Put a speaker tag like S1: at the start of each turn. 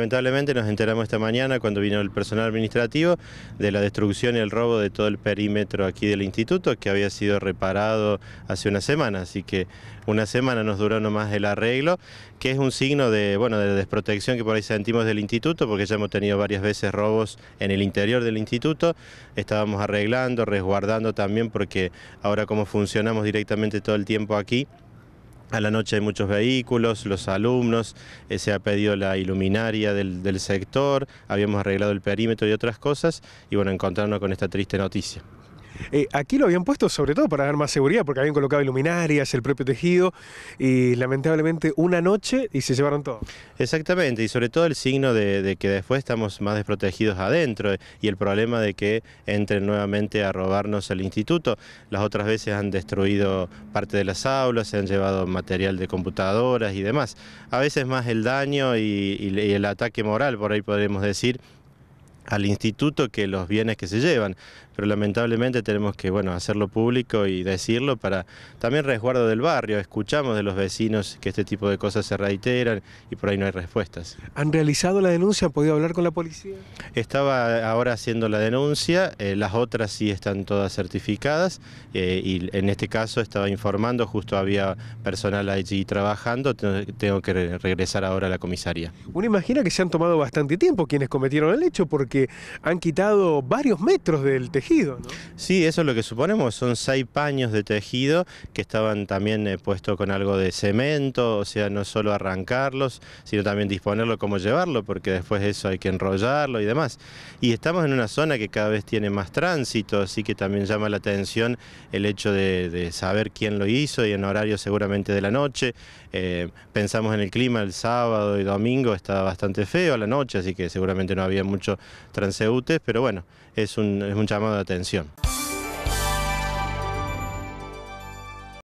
S1: Lamentablemente nos enteramos esta mañana cuando vino el personal administrativo de la destrucción y el robo de todo el perímetro aquí del instituto que había sido reparado hace una semana, así que una semana nos duró nomás el arreglo, que es un signo de, bueno, de desprotección que por ahí sentimos del instituto porque ya hemos tenido varias veces robos en el interior del instituto, estábamos arreglando, resguardando también porque ahora como funcionamos directamente todo el tiempo aquí, a la noche hay muchos vehículos, los alumnos, eh, se ha pedido la iluminaria del, del sector, habíamos arreglado el perímetro y otras cosas, y bueno, encontrarnos con esta triste noticia.
S2: Eh, aquí lo habían puesto sobre todo para dar más seguridad, porque habían colocado luminarias, el propio tejido, y lamentablemente una noche y se llevaron todo.
S1: Exactamente, y sobre todo el signo de, que después estamos más desprotegidos adentro y el problema de que entren nuevamente a robarnos el instituto. Las otras veces han destruido parte de las aulas, se han llevado material de computadoras y demás. A veces más el daño y, el ataque moral, por ahí podemos decir, al instituto que los bienes que se llevan, pero lamentablemente tenemos que bueno, hacerlo público y decirlo para también resguardo del barrio. Escuchamos de los vecinos que este tipo de cosas se reiteran y por ahí no hay respuestas.
S2: ¿Han realizado la denuncia? ¿Han podido hablar con la policía?
S1: Estaba ahora haciendo la denuncia, eh, las otras sí están todas certificadas eh, y en este caso estaba informando, justo había personal allí trabajando, tengo que regresar ahora a la comisaría.
S2: Uno imagina que se han tomado bastante tiempo quienes cometieron el hecho porque ...que han quitado varios metros del tejido.
S1: Sí, eso es lo que suponemos, son seis paños de tejido que estaban también eh, puestos con algo de cemento, o sea, no solo arrancarlos, sino también disponerlo como llevarlo, porque después eso hay que enrollarlo y demás. Y estamos en una zona que cada vez tiene más tránsito, así que también llama la atención el hecho de, saber quién lo hizo y en horario seguramente de la noche. Eh, pensamos en el clima el sábado y domingo, ...estaba bastante feo a la noche, así que seguramente no había mucho transeúntes, pero bueno, es un, es un llamado de atención.